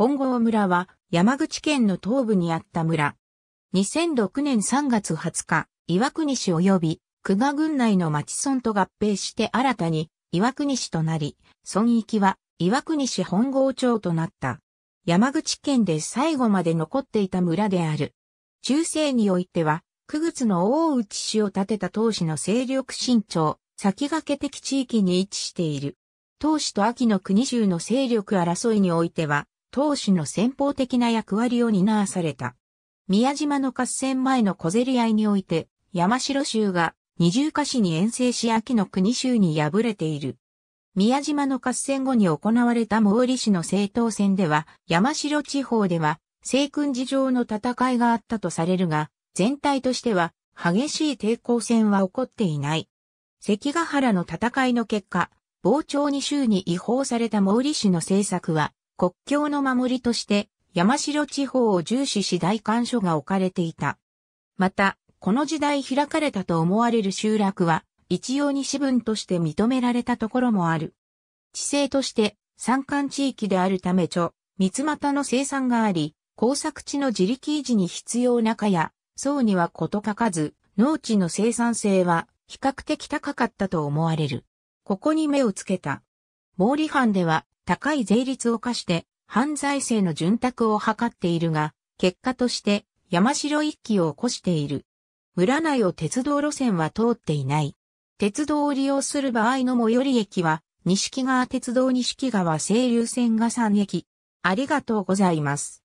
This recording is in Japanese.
本郷村は山口県の東部にあった村。2006年3月20日、岩国市及び久我郡内の町村と合併して新たに岩国市となり、村域は岩国市本郷町となった。山口県で最後まで残っていた村である。中世においては、九月の大内市を建てた当市の勢力新長、先駆け的地域に位置している。当市と秋の国州の勢力争いにおいては、当主の先方的な役割を担わされた。宮島の合戦前の小競り合いにおいて、山城州が二重化市に遠征し秋の国州に敗れている。宮島の合戦後に行われた毛利氏の政党戦では、山城地方では、西軍事上の戦いがあったとされるが、全体としては、激しい抵抗戦は起こっていない。関ヶ原の戦いの結果、傍聴に州に違法された毛利氏の政策は、国境の守りとして山城地方を重視し大官所が置かれていた。また、この時代開かれたと思われる集落は、一様に私文として認められたところもある。地勢として山間地域であるため著、三股の生産があり、工作地の自力維持に必要なかや、層にはこと書かず、農地の生産性は比較的高かったと思われる。ここに目をつけた。毛利藩では高い税率を課して犯罪性の潤沢を図っているが、結果として山城一揆を起こしている。村内を鉄道路線は通っていない。鉄道を利用する場合の最寄り駅は、西木川鉄道西木川清流線が3駅。ありがとうございます。